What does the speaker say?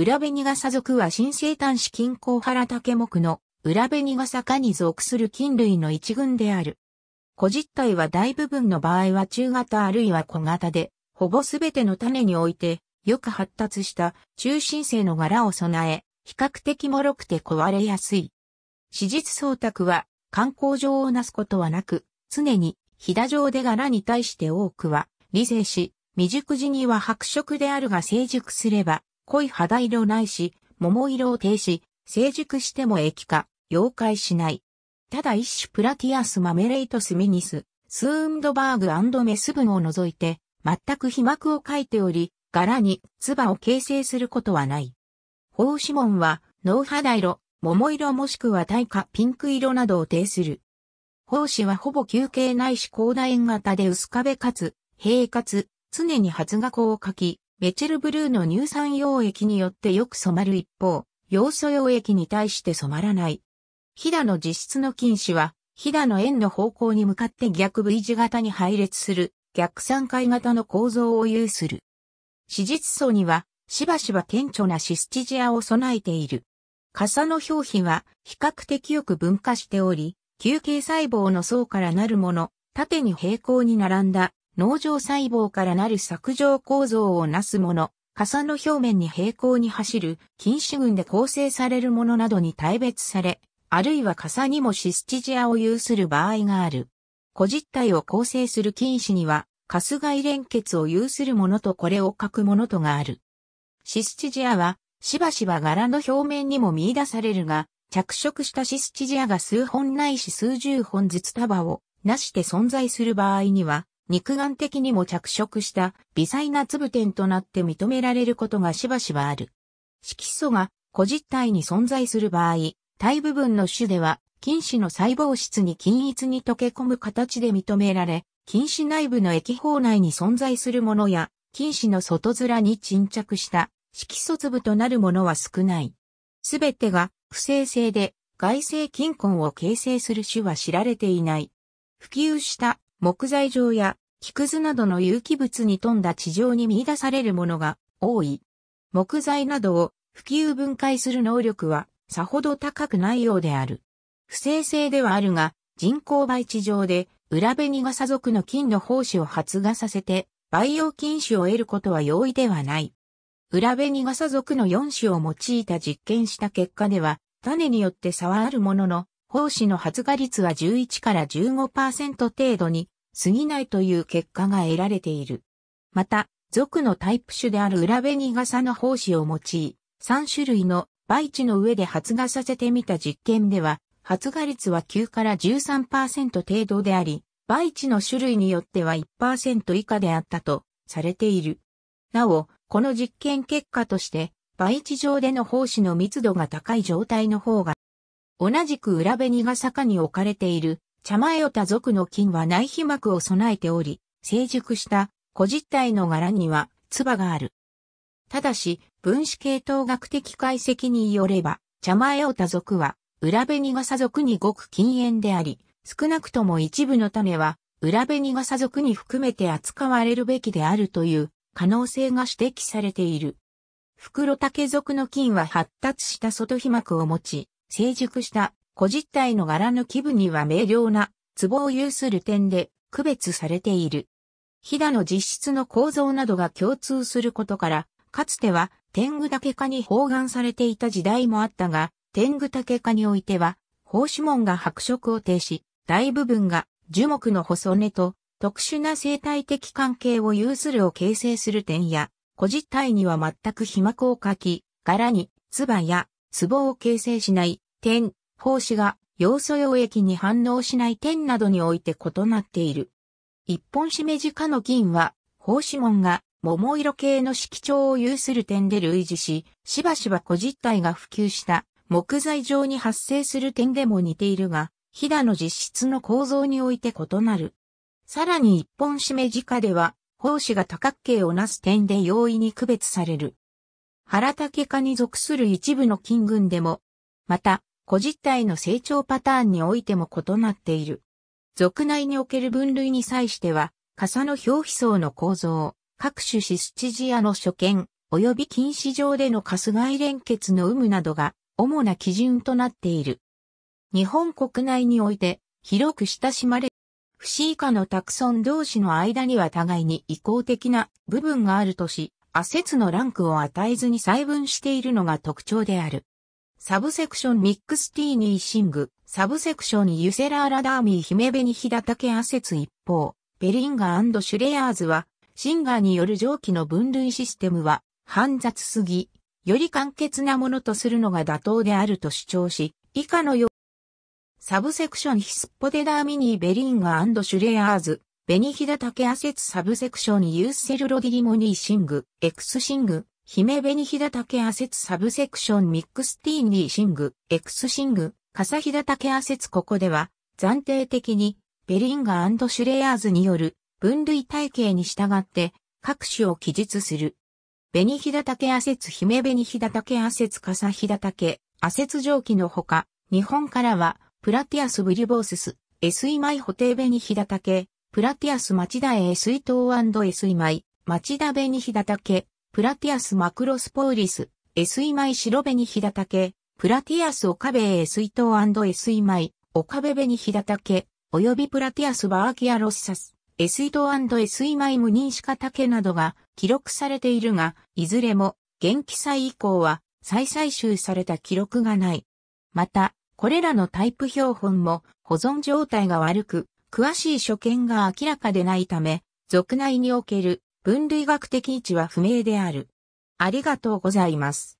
裏紅笠属は新生端子近郊原竹目の裏紅笠科に属する菌類の一群である。個実体は大部分の場合は中型あるいは小型で、ほぼすべての種において、よく発達した中心性の柄を備え、比較的脆くて壊れやすい。史実創卓は、観光上をなすことはなく、常に、ひだ状で柄に対して多くは、理性し、未熟時には白色であるが成熟すれば、濃い肌色ないし、桃色を停止、成熟しても液化、溶解しない。ただ一種プラティアスマメレイトスミニス、スーンドバーグメス分を除いて、全く皮膜を描いており、柄に唾を形成することはない。胞子紋は、脳肌色、桃色もしくは大化ピンク色などを呈する。胞子はほぼ球形ないし高大円型で薄壁かつ、平滑、常に発芽孔を描き、メチルブルーの乳酸溶液によってよく染まる一方、要素溶液に対して染まらない。ヒダの実質の菌糸は、ヒダの円の方向に向かって逆 V 字型に配列する逆三回型の構造を有する。史実層には、しばしば顕著なシスチジアを備えている。傘の表皮は比較的よく分化しており、球形細胞の層からなるもの、縦に平行に並んだ農場細胞からなる削状構造をなすもの、傘の表面に平行に走る菌糸群で構成されるものなどに大別され、あるいは傘にもシスチジアを有する場合がある。個実体を構成する菌糸には、カス外連結を有するものとこれを書くものとがある。シスチジアは、しばしば柄の表面にも見出されるが、着色したシスチジアが数本ないし数十本ずつ束をなして存在する場合には、肉眼的にも着色した微細な粒点となって認められることがしばしばある。色素が個実体に存在する場合、体部分の種では菌糸の細胞質に均一に溶け込む形で認められ、菌糸内部の液胞内に存在するものや、菌糸の外面に沈着した色素粒となるものは少ない。すべてが不正性で外性菌根を形成する種は知られていない。普及した木材上や木くずなどの有機物に富んだ地上に見出されるものが多い。木材などを普及分解する能力はさほど高くないようである。不正性ではあるが、人工培地上で裏紅がさ属の菌の胞子を発芽させて、培養菌種を得ることは容易ではない。裏紅がさ属の4種を用いた実験した結果では、種によって差はあるものの、胞子の発芽率は11から15%程度に過ぎないという結果が得られている。また、属のタイプ種である裏ガ傘の胞子を用い、3種類の培地の上で発芽させてみた実験では、発芽率は9から13%程度であり、培地の種類によっては1%以下であったとされている。なお、この実験結果として、培地上での胞子の密度が高い状態の方が、同じく裏ガサ科に置かれている茶前オタ族の菌は内皮膜を備えており、成熟した小実体の柄には、唾がある。ただし、分子系統学的解析によれば、茶前オタ族は、裏紅サ族にごく禁煙であり、少なくとも一部の種は、裏紅サ族に含めて扱われるべきであるという可能性が指摘されている。袋竹族の菌は発達した外皮膜を持ち、成熟した古実体の柄の基部には明瞭な壺を有する点で区別されている。飛騨の実質の構造などが共通することから、かつては天狗竹科に包含されていた時代もあったが、天狗竹科においては、宝師門が白色を呈し、大部分が樹木の細根と特殊な生態的関係を有するを形成する点や、古実体には全く被膜を書き、柄に、唾や、壺を形成しない点胞子が要素溶液に反応しない点などにおいて異なっている。一本しめじ下の菌は、胞子門が桃色系の色調を有する点で類似し、しばしば小実体が普及した木材上に発生する点でも似ているが、ひだの実質の構造において異なる。さらに一本しめじ下では、胞子が多角形をなす点で容易に区別される。原竹科に属する一部の菌群でも、また、個実体の成長パターンにおいても異なっている。属内における分類に際しては、傘の表皮層の構造、各種シスチジアの所見、及び禁止上でのカス外連結の有無などが主な基準となっている。日本国内において広く親しまれ、不死以下のタクソン同士の間には互いに移行的な部分があるとし、アセのランクを与えずに細分しているのが特徴である。サブセクションミックスティーニーシング、サブセクションユセラーラダーミー姫ニヒダタケアセツ一方、ベリンガシュレアーズは、シンガーによる蒸気の分類システムは、煩雑すぎ、より簡潔なものとするのが妥当であると主張し、以下のようサブセクションヒスポデダーミニーベリンガシュレアーズ、ベニヒダタケアセツサブセクションユーセルロディリモニーシング、エクスシング、姫紅タ竹アセツサブセクションミックスティーンリーシング、エクスシング、カサダタ竹アセツここでは、暫定的に、ベリンガシュレアーズによる分類体系に従って、各種を記述する。紅タ竹アセツ姫紅タ竹アセツダタ竹、アセツ蒸気のほか、日本からは、プラティアスブリボースス、エスイマイホテイベニヒダタケ、プラティアス町田エスイトーエスイマイ、町田ベニヒダタケ、プラティアスマクロスポーリス、エスイマイシロベニヒダタケ、プラティアスオカベエスイトーエスイマイ、オカベベニヒダタケ、およびプラティアスバーキアロッサス、エスイトーエスイマイ無認シカタケなどが記録されているが、いずれも、元気祭以降は、再採集された記録がない。また、これらのタイプ標本も保存状態が悪く、詳しい所見が明らかでないため、俗内における分類学的位置は不明である。ありがとうございます。